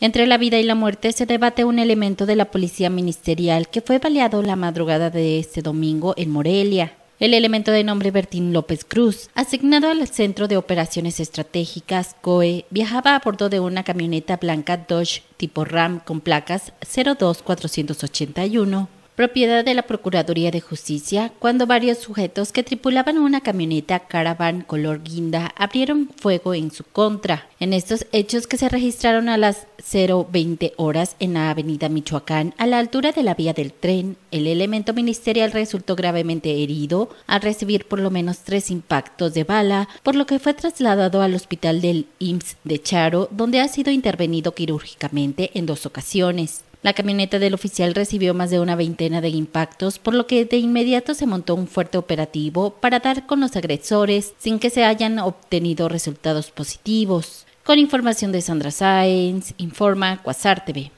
Entre la vida y la muerte se debate un elemento de la policía ministerial que fue baleado la madrugada de este domingo en Morelia. El elemento de nombre Bertín López Cruz, asignado al Centro de Operaciones Estratégicas COE, viajaba a bordo de una camioneta blanca Dodge tipo RAM con placas 02481 propiedad de la Procuraduría de Justicia, cuando varios sujetos que tripulaban una camioneta caravan color guinda abrieron fuego en su contra. En estos hechos que se registraron a las 0.20 horas en la avenida Michoacán, a la altura de la vía del tren, el elemento ministerial resultó gravemente herido al recibir por lo menos tres impactos de bala, por lo que fue trasladado al hospital del IMSS de Charo, donde ha sido intervenido quirúrgicamente en dos ocasiones. La camioneta del oficial recibió más de una veintena de impactos, por lo que de inmediato se montó un fuerte operativo para dar con los agresores sin que se hayan obtenido resultados positivos. Con información de Sandra Sáenz, informa Cuasar TV.